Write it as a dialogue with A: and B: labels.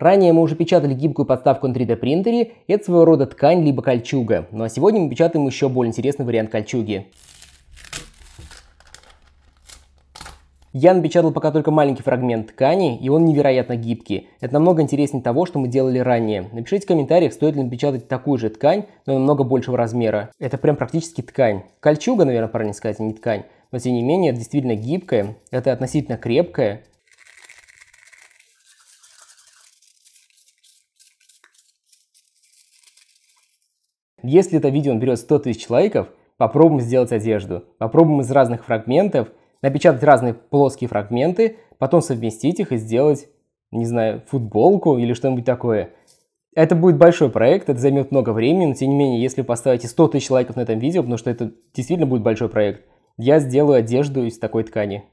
A: Ранее мы уже печатали гибкую подставку на 3D принтере, это своего рода ткань либо кольчуга. Ну а сегодня мы печатаем еще более интересный вариант кольчуги. Я напечатал пока только маленький фрагмент ткани, и он невероятно гибкий. Это намного интереснее того, что мы делали ранее. Напишите в комментариях, стоит ли напечатать такую же ткань, но намного большего размера. Это прям практически ткань. Кольчуга, наверное, правильно сказать, а не ткань. Но тем не менее, это действительно гибкая, это относительно крепкая, Если это видео наберет 100 тысяч лайков, попробуем сделать одежду. Попробуем из разных фрагментов напечатать разные плоские фрагменты, потом совместить их и сделать, не знаю, футболку или что-нибудь такое. Это будет большой проект, это займет много времени, но тем не менее, если поставите 100 тысяч лайков на этом видео, потому что это действительно будет большой проект, я сделаю одежду из такой ткани.